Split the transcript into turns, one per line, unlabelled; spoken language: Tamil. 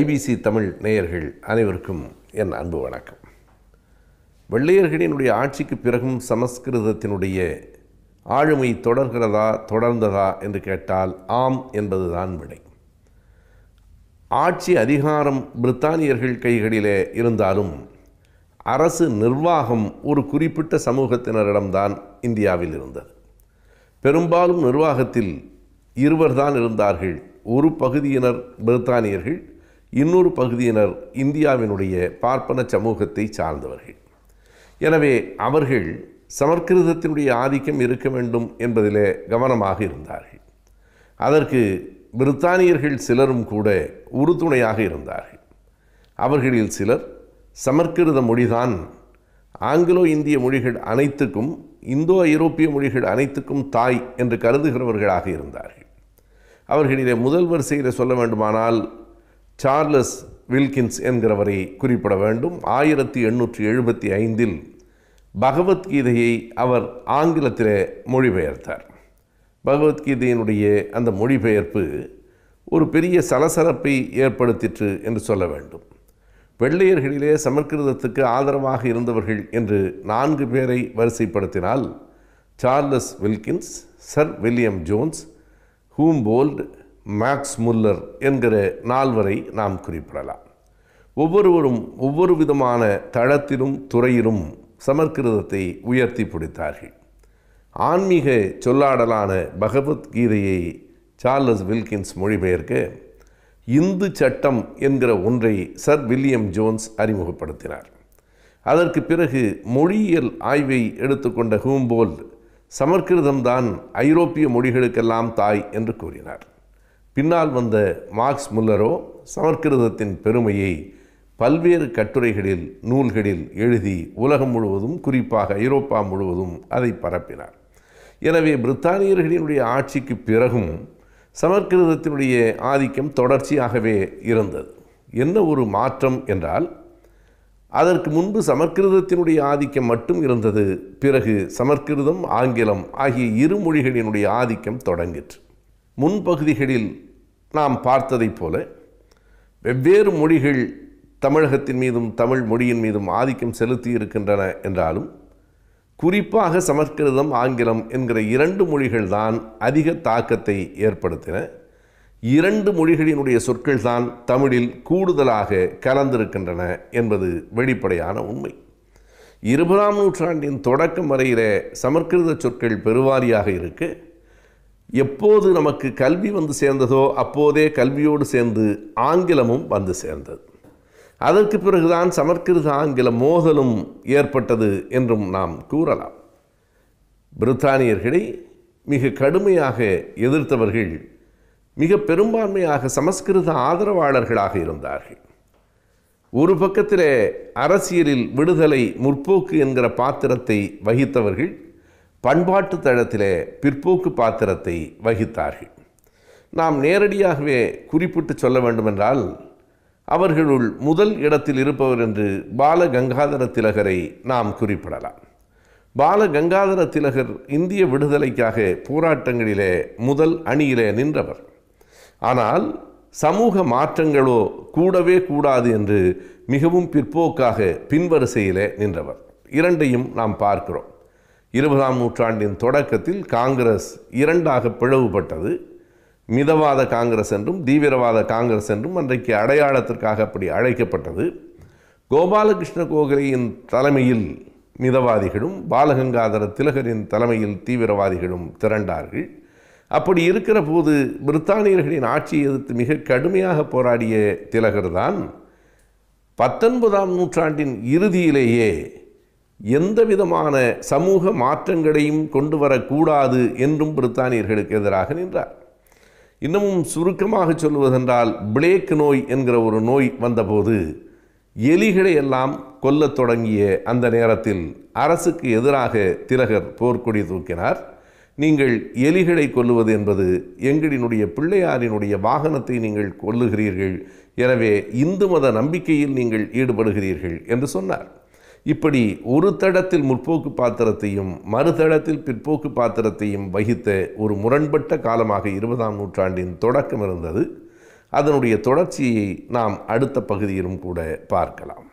ஐபிசி தமிழ் நேயர்கள் அனைவருக்கும் என் அன்பு வணக்கம் வெள்ளையர்களினுடைய ஆட்சிக்கு பிறகும் சமஸ்கிருதத்தினுடைய ஆளுமை தொடர்கிறதா தொடர்ந்ததா என்று கேட்டால் ஆம் என்பதுதான் விடை ஆட்சி அதிகாரம் பிரித்தானியர்கள் கைகளிலே இருந்தாலும் அரசு நிர்வாகம் ஒரு குறிப்பிட்ட சமூகத்தினரிடம்தான் இந்தியாவில் இருந்தது பெரும்பாலும் நிர்வாகத்தில் இருவர்தான் இருந்தார்கள் ஒரு பகுதியினர் பிரித்தானியர்கள் இன்னொரு பகுதியினர் இந்தியாவினுடைய பார்ப்பன சமூகத்தை சார்ந்தவர்கள் எனவே அவர்கள் சமர்கிருதத்தினுடைய ஆதிக்கம் இருக்க வேண்டும் என்பதிலே கவனமாக இருந்தார்கள் அதற்கு பிரித்தானியர்கள் சிலரும் கூட உறுதுணையாக இருந்தார்கள் அவர்களில் சிலர் சமற்கிருத மொழிதான் ஆங்கிலோ இந்திய மொழிகள் அனைத்துக்கும் இந்தோ ஐரோப்பிய மொழிகள் அனைத்துக்கும் தாய் என்று கருதுகிறவர்களாக இருந்தார்கள் அவர்களிலே முதல் வரிசையில் சொல்ல வேண்டுமானால் சார்லஸ் வில்கின்ஸ் என்கிறவரை குறிப்பிட வேண்டும் ஆயிரத்தி எண்ணூற்றி எழுபத்தி ஐந்தில் பகவத்கீதையை அவர் ஆங்கிலத்தில் மொழிபெயர்த்தார் பகவத்கீதையினுடைய அந்த மொழிபெயர்ப்பு ஒரு பெரிய சலசலப்பை ஏற்படுத்திற்று என்று சொல்ல வேண்டும் வெள்ளையர்களிலே சமஸ்கிருதத்துக்கு ஆதரவாக இருந்தவர்கள் என்று நான்கு பேரை வரிசைப்படுத்தினால் Charles Wilkins sir William Jones Humboldt Max Muller என்கிற நால்வரை நாம் குறிப்பிடலாம் ஒவ்வொருவரும் ஒவ்வொரு விதமான தளத்திலும் துறையிலும் சமர்கிருதத்தை உயர்த்தி பிடித்தார்கள் ஆன்மீக சொல்லாடலான பகவத்கீதையை சார்லஸ் வில்கின்ஸ் மொழிபெயர்க்க இந்து சட்டம் என்கிற ஒன்றை சர் வில்லியம் ஜோன்ஸ் அறிமுகப்படுத்தினார் அதற்கு பிறகு மொழியியல் ஆய்வை எடுத்துக்கொண்ட ஹூம்போல் சமர்கிருதம்தான் ஐரோப்பிய மொழிகளுக்கெல்லாம் தாய் என்று கூறினார் பின்னால் வந்த மார்க்ஸ் முல்லரோ சமஸ்கிருதத்தின் பெருமையை பல்வேறு கட்டுரைகளில் நூல்களில் எழுதி உலகம் முழுவதும் குறிப்பாக ஐரோப்பா முழுவதும் அதை பரப்பினார் எனவே பிரித்தானியர்களினுடைய ஆட்சிக்கு பிறகும் சமஸ்கிருதத்தினுடைய ஆதிக்கம் தொடர்ச்சியாகவே இருந்தது என்ன ஒரு மாற்றம் என்றால் அதற்கு முன்பு சமஸ்கிருதத்தினுடைய ஆதிக்கம் மட்டும் இருந்தது பிறகு சமஸ்கிருதம் ஆங்கிலம் ஆகிய இரு மொழிகளினுடைய ஆதிக்கம் தொடங்கிற்று முன்பகுதிகளில் நாம் பார்த்ததைப் போல வெவ்வேறு மொழிகள் தமிழகத்தின் மீதும் தமிழ் மொழியின் மீதும் ஆதிக்கம் செலுத்தி இருக்கின்றன என்றாலும் குறிப்பாக சமஸ்கிருதம் ஆங்கிலம் என்கிற இரண்டு மொழிகள் தான் அதிக தாக்கத்தை ஏற்படுத்தின இரண்டு மொழிகளினுடைய சொற்கள் தான் தமிழில் கூடுதலாக கலந்திருக்கின்றன என்பது வெளிப்படையான உண்மை இருபதாம் நூற்றாண்டின் தொடக்கம் வரையில சமஸ்கிருத சொற்கள் பெருவாரியாக இருக்குது எப்போது நமக்கு கல்வி வந்து சேர்ந்ததோ அப்போதே கல்வியோடு சேர்ந்து ஆங்கிலமும் வந்து சேர்ந்தது அதற்கு பிறகுதான் சமற்கிருத ஆங்கில மோதலும் ஏற்பட்டது என்றும் நாம் கூறலாம் பிரித்தானியர்களை மிக கடுமையாக எதிர்த்தவர்கள் மிக பெரும்பான்மையாக சமஸ்கிருத ஆதரவாளர்களாக இருந்தார்கள் ஒரு பக்கத்திலே அரசியலில் விடுதலை முற்போக்கு என்கிற பாத்திரத்தை வகித்தவர்கள் பண்பாட்டு தளத்திலே பிற்போக்கு பாத்திரத்தை வகித்தார்கள் நாம் நேரடியாகவே குறிப்பிட்டு சொல்ல வேண்டுமென்றால் அவர்களுள் முதல் இடத்தில் இருப்பவர் என்று பால கங்காதர திலகரை நாம் குறிப்பிடலாம் பால கங்காதர திலகர் இந்திய விடுதலைக்காக போராட்டங்களிலே முதல் அணியிலே நின்றவர் ஆனால் சமூக மாற்றங்களோ கூடவே கூடாது என்று மிகவும் பிற்போக்காக பின்வரிசையிலே நின்றவர் இரண்டையும் நாம் பார்க்கிறோம் இருபதாம் நூற்றாண்டின் தொடக்கத்தில் காங்கிரஸ் இரண்டாக பிளவுபட்டது மிதவாத காங்கிரஸ் என்றும் தீவிரவாத காங்கிரஸ் என்றும் அன்றைக்கு அடையாளத்திற்காக அப்படி அழைக்கப்பட்டது கோபாலகிருஷ்ண கோகலையின் தலைமையில் மிதவாதிகளும் பாலகங்காதர திலகரின் தலைமையில் தீவிரவாதிகளும் திரண்டார்கள் அப்படி இருக்கிற போது பிரித்தானியர்களின் ஆட்சியை எதிர்த்து மிக கடுமையாக போராடிய திலகர் தான் பத்தொன்பதாம் நூற்றாண்டின் இறுதியிலேயே எந்த விதமான சமூக மாற்றங்களையும் கொண்டு வரக்கூடாது என்றும் பிரித்தானியர்களுக்கு எதிராக நின்றார் இன்னமும் சுருக்கமாக சொல்வதென்றால் பிளேக் நோய் என்கிற ஒரு நோய் வந்தபோது எலிகளை எல்லாம் கொல்லத் தொடங்கிய அந்த நேரத்தில் அரசுக்கு எதிராக திலகர் போர்க்கொடி தூக்கினார் நீங்கள் எலிகளை கொல்லுவது என்பது எங்களினுடைய பிள்ளையாரினுடைய வாகனத்தை நீங்கள் கொல்லுகிறீர்கள் எனவே இந்து மத நம்பிக்கையில் நீங்கள் ஈடுபடுகிறீர்கள் என்று சொன்னார் இப்படி ஒரு தடத்தில் முற்போக்கு பாத்திரத்தையும் மறுதடத்தில் பிற்போக்கு பாத்திரத்தையும் வகித்த ஒரு முரண்பட்ட காலமாக இருபதாம் நூற்றாண்டின் தொடக்கம் இருந்தது அதனுடைய தொடர்ச்சியை நாம் அடுத்த பகுதியிலும் கூட பார்க்கலாம்